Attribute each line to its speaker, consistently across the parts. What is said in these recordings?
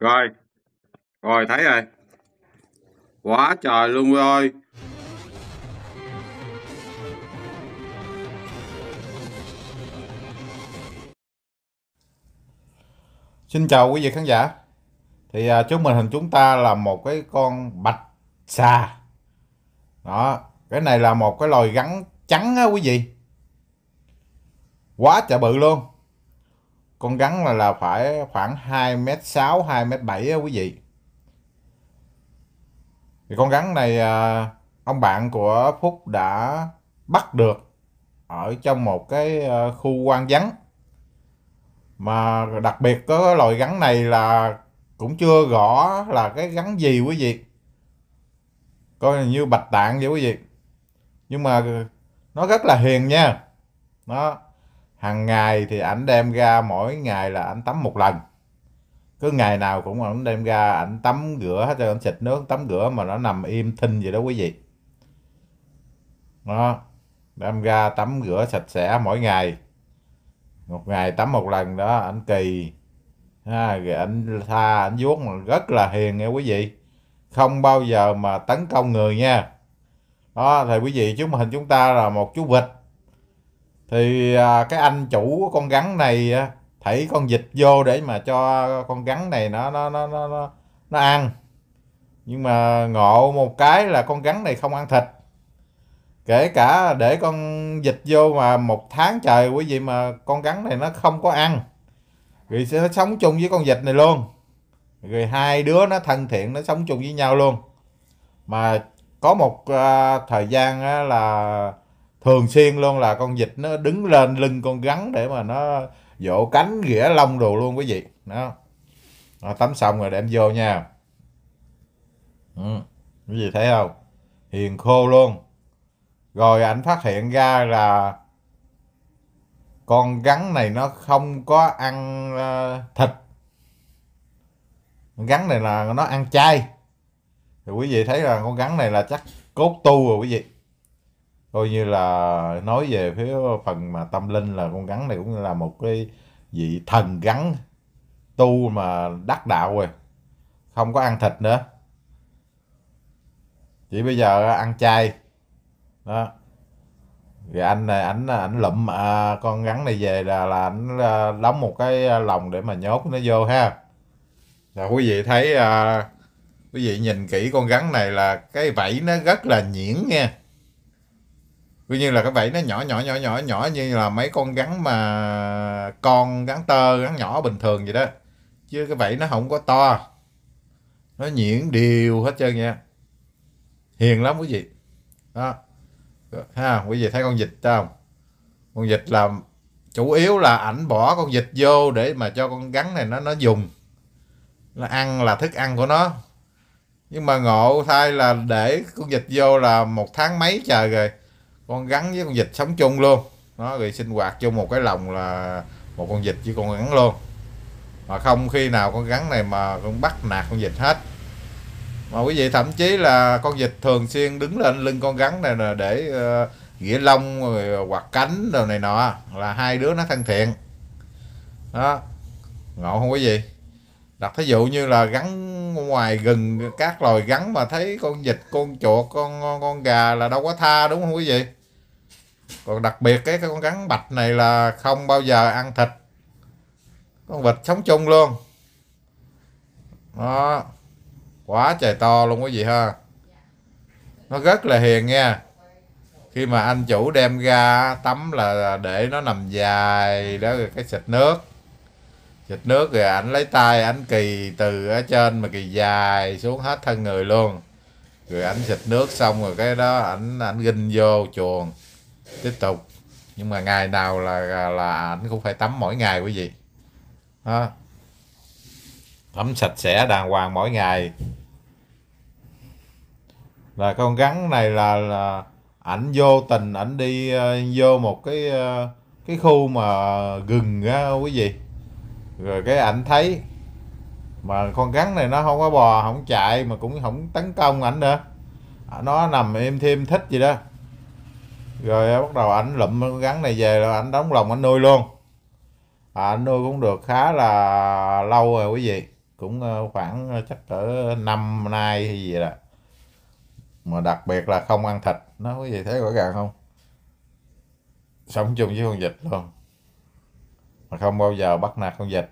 Speaker 1: rồi rồi thấy rồi quá trời luôn rồi. Xin chào quý vị khán giả Thì à, trước mình hình chúng ta là một cái con bạch xà Đó Cái này là một cái loài gắn trắng á quý vị Quá trời bự luôn con rắn là là phải khoảng 2m6 2m7 á quý vị thì con rắn này à, ông bạn của Phúc đã bắt được ở trong một cái à, khu quan vắng mà đặc biệt có loài rắn này là cũng chưa rõ là cái rắn gì quý vị coi như bạch tạng vậy quý vị nhưng mà nó rất là hiền nha nó hàng ngày thì ảnh đem ra mỗi ngày là ảnh tắm một lần cứ ngày nào cũng ảnh đem ra ảnh tắm rửa hết rồi ảnh xịt nước tắm rửa mà nó nằm im thinh vậy đó quý vị nó đem ra tắm rửa sạch sẽ mỗi ngày một ngày tắm một lần đó ảnh kỳ ha, rồi ảnh tha ảnh vuốt mà rất là hiền nha quý vị không bao giờ mà tấn công người nha đó thì quý vị chúng hình chúng ta là một chú vịt thì à, cái anh chủ con rắn này thảy con vịt vô để mà cho con rắn này nó nó nó nó nó, nó ăn nhưng mà ngộ một cái là con rắn này không ăn thịt kể cả để con vịt vô mà một tháng trời quý vị mà con rắn này nó không có ăn vì sẽ sống chung với con vịt này luôn rồi hai đứa nó thân thiện nó sống chung với nhau luôn mà có một uh, thời gian uh, là thường xuyên luôn là con vịt nó đứng lên lưng con gắn để mà nó vỗ cánh ghĩa lông đồ luôn quý vị đó nó tắm xong rồi đem vô nha ừ. quý vị thấy không hiền khô luôn rồi ảnh phát hiện ra là con gắn này nó không có ăn ờ, thịt con gắn này là nó ăn chay thì quý vị thấy là con gắn này là chắc cốt tu rồi quý vị coi như là nói về phía phần mà tâm linh là con rắn này cũng là một cái vị thần rắn tu mà đắc đạo rồi không có ăn thịt nữa chỉ bây giờ ăn chay đó rồi anh này ảnh ảnh lụm à, con rắn này về là là ảnh à, đóng một cái lồng để mà nhốt nó vô ha là quý vị thấy à, quý vị nhìn kỹ con rắn này là cái vảy nó rất là nhuyễn nha coi như là cái vảy nó nhỏ nhỏ nhỏ nhỏ nhỏ như là mấy con gắn mà con gắn tơ gắn nhỏ bình thường vậy đó chứ cái vảy nó không có to nó nhuyễn đều hết trơn nha hiền lắm quý vị đó ha quý vị thấy con vịt không con vịt là chủ yếu là ảnh bỏ con vịt vô để mà cho con gắn này nó nó dùng nó ăn là thức ăn của nó nhưng mà ngộ thay là để con vịt vô là một tháng mấy trời rồi con gắn với con vịt sống chung luôn nó rồi sinh hoạt chung một cái lồng là một con vịt với con gắn luôn mà không khi nào con gắn này mà con bắt nạt con vịt hết mà quý vị thậm chí là con vịt thường xuyên đứng lên lưng con gắn này là để uh, lông rồi quạt cánh rồi này nọ là hai đứa nó thân thiện đó ngộ không quý vị đặt thí dụ như là gắn ngoài rừng các loài gắn mà thấy con vịt con chuột con con, con gà là đâu có tha đúng không quý vị còn đặc biệt cái, cái con rắn bạch này là không bao giờ ăn thịt con vịt sống chung luôn nó quá trời to luôn quý vị ha nó rất là hiền nha khi mà anh chủ đem ra tắm là để nó nằm dài đó rồi cái xịt nước xịt nước rồi ảnh lấy tay ảnh kỳ từ ở trên mà kỳ dài xuống hết thân người luôn rồi ảnh xịt nước xong rồi cái đó ảnh ảnh ghinh vô chuồng tiếp tục nhưng mà ngày nào là là, ảnh cũng phải tắm mỗi ngày quý vị đó tắm sạch sẽ đàng hoàng mỗi ngày là con gắn này là, là ảnh vô tình ảnh đi uh, vô một cái uh, cái khu mà gừng á quý vị rồi cái ảnh thấy mà con rắn này nó không có bò không chạy mà cũng không tấn công ảnh nữa nó nằm im thêm thích gì đó rồi bắt đầu ảnh lụm gắn này về là ảnh đóng lồng ảnh nuôi luôn à, ảnh nuôi cũng được khá là lâu rồi quý vị cũng ờ, khoảng ờ, chắc cỡ năm nay hay gì đó mà đặc biệt là không ăn thịt nó quý vị thấy rõ ràng không sống chung với con vịt luôn mà không bao giờ bắt nạt con vịt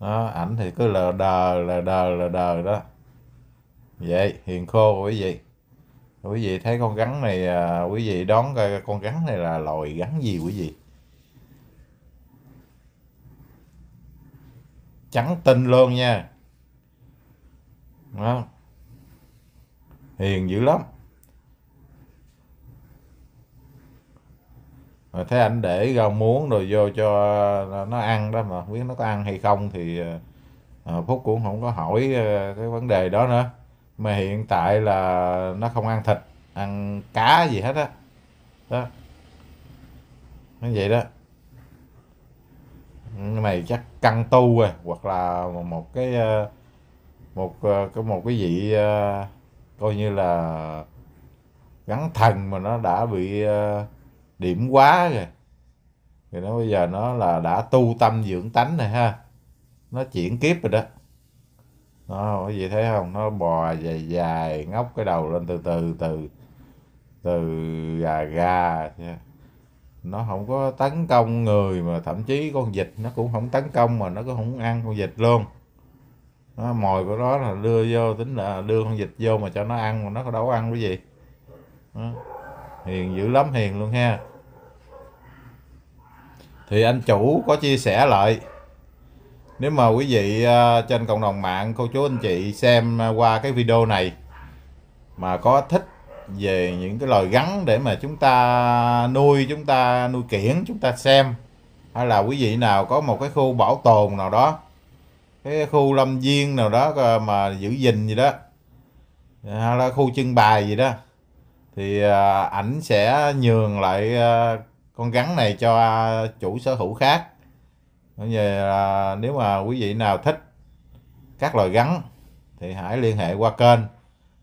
Speaker 1: đó ảnh thì cứ lờ đờ lờ đờ lờ đờ đó vậy hiền khô quý vị quý vị thấy con rắn này à, quý vị đón coi con rắn này là loài rắn gì quý vị trắng tinh luôn nha đó. hiền dữ lắm rồi thấy anh để rau muống rồi vô cho nó ăn đó mà không biết nó có ăn hay không thì à, à, phúc cũng không có hỏi cái vấn đề đó nữa mà hiện tại là nó không ăn thịt ăn cá gì hết á đó. đó nó vậy đó mày chắc căn tu rồi hoặc là một cái ờ, một ờ, cái một cái vị ờ, coi như là gắn thần mà nó đã bị điểm quá rồi thì nó bây giờ nó là đã tu tâm dưỡng tánh này ha nó chuyển kiếp rồi đó nó có gì thấy không nó bò dài dài ngóc cái đầu lên từ từ từ từ gà gà nó không có tấn công người mà thậm chí con vịt nó cũng không tấn công mà nó cũng không ăn con vịt luôn nó mồi của nó là đưa vô tính là đưa con vịt vô mà cho nó ăn mà nó có đâu ăn cái gì đó. hiền dữ lắm hiền luôn ha thì anh chủ có chia sẻ lại nếu mà quý vị à, trên cộng đồng mạng cô chú anh chị xem à, qua cái video này mà có thích về những cái loài gắn để mà chúng ta nuôi chúng ta nuôi kiển chúng ta xem hay là quý vị nào có một cái khu bảo tồn nào đó cái khu lâm viên nào đó à, mà giữ gìn gì đó hay là khu trưng bày gì đó thì ảnh sẽ nhường lại con gắn này cho chủ sở hữu khác về là nếu mà quý vị nào thích các loài gắn thì hãy liên hệ qua kênh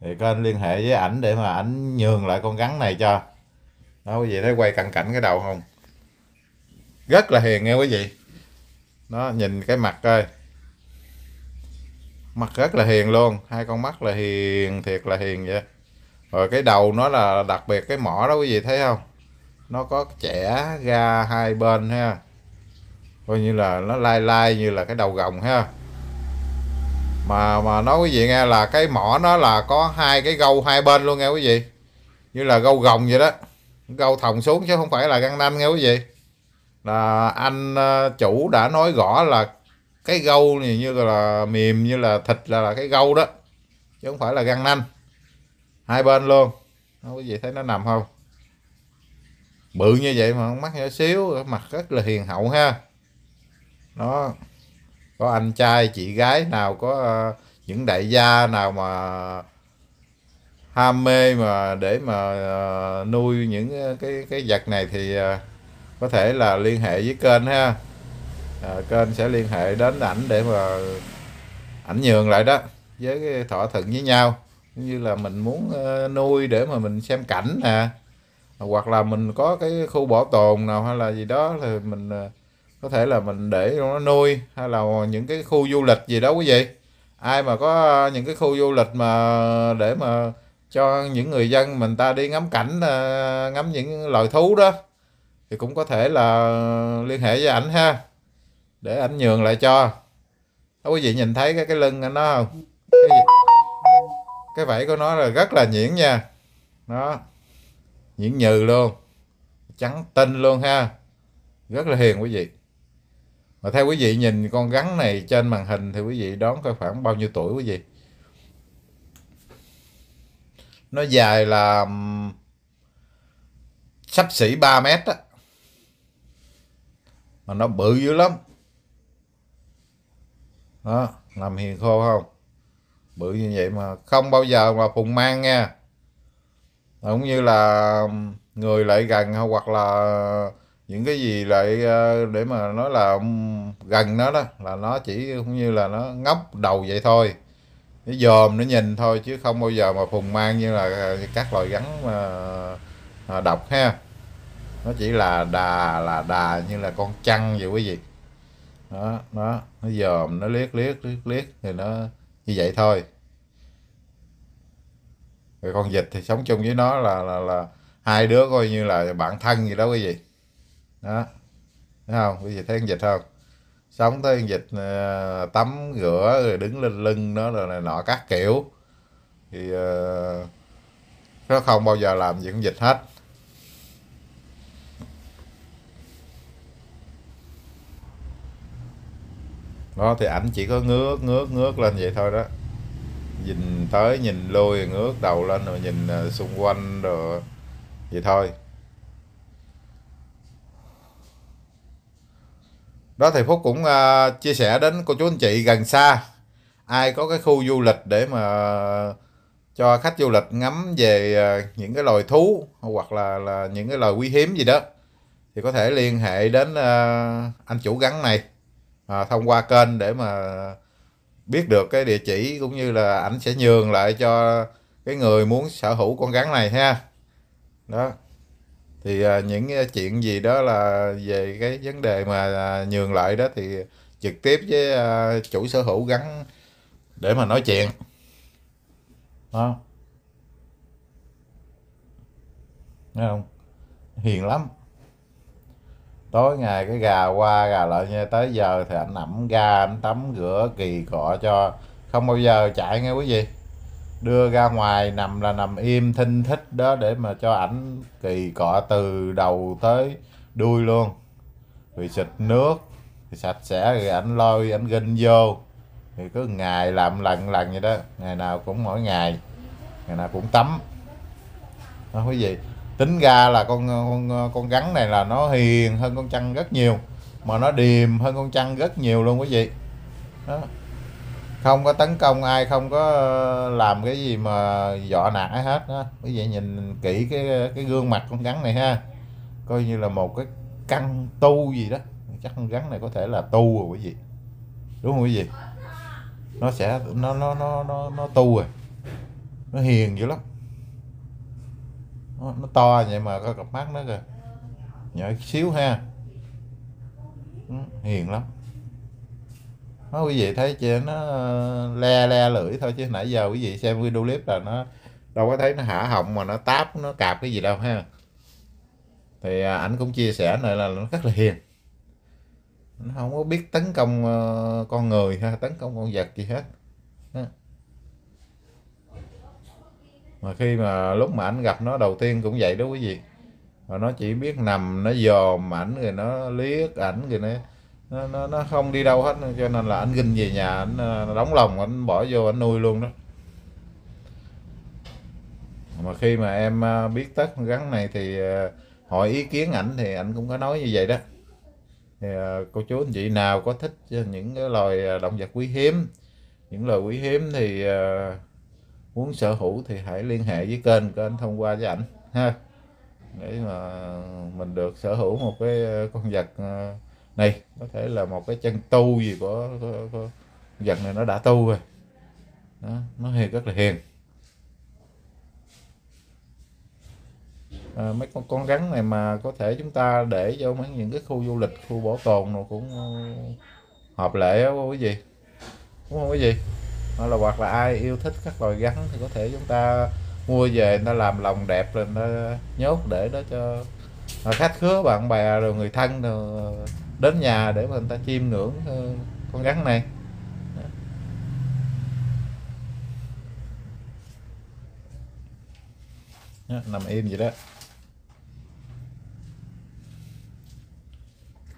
Speaker 1: thì kênh liên hệ với ảnh để mà ảnh nhường lại con gắn này cho đó quý vị thấy quay cận cảnh cái đầu không rất là hiền nghe quý vị nó nhìn cái mặt coi mặt rất là hiền luôn hai con mắt là hiền thiệt là hiền vậy rồi cái đầu nó là đặc biệt cái mỏ đó quý vị thấy không nó có chẻ ra hai bên ha coi như là nó lai lai như là cái đầu gồng ha mà mà nói quý vị nghe là cái mỏ nó là có hai cái gâu hai bên luôn nghe quý vị như là gâu gồng vậy đó gâu thòng xuống chứ không phải là găng nanh nghe quý vị là anh ờ, chủ đã nói rõ là cái gâu này như là mềm như là thịt là, là cái gâu đó chứ không phải là găng nanh hai bên luôn đó, quý vị thấy nó nằm không bự như vậy mà mắt nhỏ xíu mặt rất là hiền hậu ha nó có anh trai chị gái nào có ờ, những đại gia nào mà ham mê mà để mà ờ, nuôi những ờ, cái cái vật này thì có thể là liên hệ với kênh ha à, kênh sẽ liên hệ đến ảnh để mà ảnh nhường lại đó với cái thỏa thuận với nhau cũng như là mình muốn nuôi để mà mình xem cảnh nè hoặc là mình có cái khu bảo tồn nào hay là gì đó thì mình có thể là mình để nó nuôi hay là những cái khu du lịch gì đó quý vị ai mà có à, những cái khu du lịch mà để mà cho những người dân mình ta đi ngắm cảnh à, ngắm những loài thú đó thì cũng có thể là liên hệ với ảnh ha để ảnh nhường lại cho đó quý vị nhìn thấy cái cái lưng nó không cái, cái vảy của nó là rất là nhuyễn nha nó nhuyễn nhừ luôn trắng tinh luôn ha rất là hiền quý vị mà theo quý vị nhìn con rắn này trên màn hình thì quý vị đoán coi khoảng bao nhiêu tuổi quý vị nó dài là sắp xỉ 3 mét á mà nó bự dữ lắm đó làm hiền khô không bự như vậy mà không bao giờ mà phùng mang nha cũng như là người lại gần hoặc là những cái gì lại ờ, để mà nói là gần nó đó là nó chỉ cũng như là nó ngóc đầu vậy thôi nó dòm nó nhìn thôi chứ không bao giờ mà phùng mang như là ờ, các loài rắn mà ờ, độc ha nó chỉ là đà là đà như là con chăn vậy quý vị đó nó nó dòm nó liếc liếc liếc liếc thì nó như vậy thôi rồi con vịt thì sống chung với nó là là là hai đứa coi như là bạn thân gì đó quý vị đó thấy không bây giờ thấy con vịt không sống tới con vịt ờ, tắm rửa rồi đứng lên lưng nó rồi này nọ các kiểu thì uh, nó không bao giờ làm gì con vịt hết đó thì ảnh chỉ có ngước ngước ngước lên vậy thôi đó nhìn tới nhìn lui ngước đầu lên rồi nhìn ờ, xung quanh rồi vậy thôi đó thì phúc cũng uh, chia sẻ đến cô chú anh chị gần xa ai có cái khu du lịch để mà cho khách du lịch ngắm về uh, những cái loài thú hoặc là là những cái loài quý hiếm gì đó thì có thể liên hệ đến uh, anh chủ gắn này à, thông qua kênh để mà biết được cái địa chỉ cũng như là ảnh sẽ nhường lại cho cái người muốn sở hữu con gắn này ha đó thì à, những à, chuyện gì đó là về cái vấn đề mà à, nhường lại đó thì trực tiếp với à, chủ sở hữu gắn để mà nói chuyện đó nghe không hiền lắm tối ngày cái gà qua gà lại nha tới giờ thì anh ẩm ga anh tắm rửa kỳ cọ cho không bao giờ chạy nghe quý vị đưa ra ngoài nằm là nằm im thinh thích đó để mà cho ảnh kỳ cọ từ đầu tới đuôi luôn vì xịt nước thì sạch sẽ rồi ảnh lôi ảnh ginh vô thì cứ ngày làm lần lần vậy đó ngày nào cũng mỗi ngày ngày nào cũng tắm đó quý vị tính ra là con con con rắn này là nó hiền hơn con chăn rất nhiều mà nó điềm hơn con chăn rất nhiều luôn quý vị đó không có tấn công ai không có ờ, làm cái gì mà dọa nã hết á quý vị nhìn kỹ cái cái gương mặt con rắn này ha coi như là một cái căn tu gì đó chắc con rắn này có thể là tu rồi quý vị đúng không quý vị nó sẽ nó nó nó nó nó tu rồi nó hiền dữ lắm nó, nó to vậy mà có cặp mắt nó kìa nhỏ xíu ha ừ, hiền lắm nó quý vị thấy chưa nó ờ, le le lưỡi thôi chứ nãy giờ quý vị xem video clip là nó đâu có thấy nó hả họng mà nó táp nó cạp cái gì đâu ha thì à, ảnh cũng chia sẻ này là nó rất là hiền nó không có biết tấn công ờ, con người ha tấn công con vật gì hết mà khi mà lúc mà ảnh gặp nó đầu tiên cũng vậy đó quý vị mà nó chỉ biết nằm nó dòm ảnh rồi nó liếc ảnh rồi nó nó, nó, nó không đi đâu hết cho nên là anh ginh về nhà anh ờ, đóng lòng anh bỏ vô anh nuôi luôn đó mà khi mà em ờ, biết tất con rắn này thì ờ, hỏi ý kiến ảnh thì ảnh cũng có nói như vậy đó thì cô chú anh chị nào có thích những cái loài động vật quý hiếm những loài quý hiếm thì muốn sở hữu thì hãy liên hệ với kênh kênh thông qua với ảnh ha để mà mình được sở hữu một cái con vật này có thể là một cái chân tu gì của, của, của dần này nó đã tu rồi đó, nó hiền rất là hiền à, mấy con con rắn này mà có thể chúng ta để cho mấy những cái khu du lịch khu bảo tồn nó cũng ờ, hợp lệ đó quý vị đúng không quý vị hoặc là hoặc là ai yêu thích các loài rắn thì có thể chúng ta mua về người ta làm lòng đẹp rồi nó nhốt để đó cho à, khách khứa bạn bè rồi người thân rồi đến nhà để mà người ta chiêm ngưỡng ờ, con rắn này nằm im vậy đó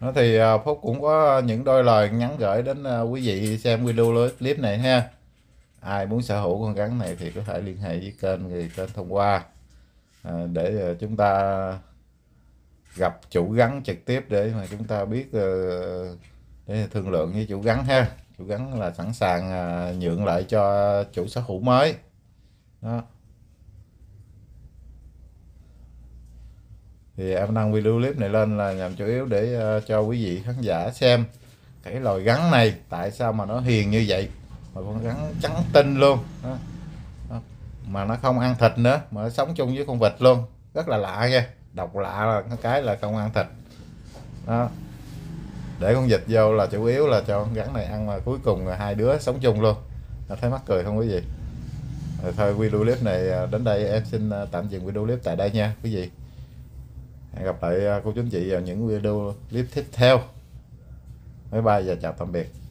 Speaker 1: nó thì ờ, phúc cũng có những đôi lời nhắn gửi đến ờ, quý vị xem video clip này ha ai muốn sở hữu con rắn này thì có thể liên hệ với kênh thì kênh thông qua để chúng ta gặp chủ gắn trực tiếp để mà chúng ta biết ờ, để thương lượng với chủ gắn ha chủ gắn là sẵn sàng à, nhượng lại cho chủ sở hữu mới đó thì em đăng video clip này lên là nhằm chủ yếu để ờ, cho quý vị khán giả xem cái loài gắn này tại sao mà nó hiền như vậy mà con gắn trắng tinh luôn Đó. mà nó không ăn thịt nữa mà nó sống chung với con vịt luôn rất là lạ nha độc lạ là cái là không ăn thịt đó để con vịt vô là chủ yếu là cho con rắn này ăn mà cuối cùng là hai đứa sống chung luôn là thấy mắc cười không quý vị rồi thôi video clip này à, đến đây em xin à, tạm dừng video clip tại đây nha quý vị hẹn gặp lại à, cô chú anh chị vào những video clip tiếp theo bye bye và chào tạm biệt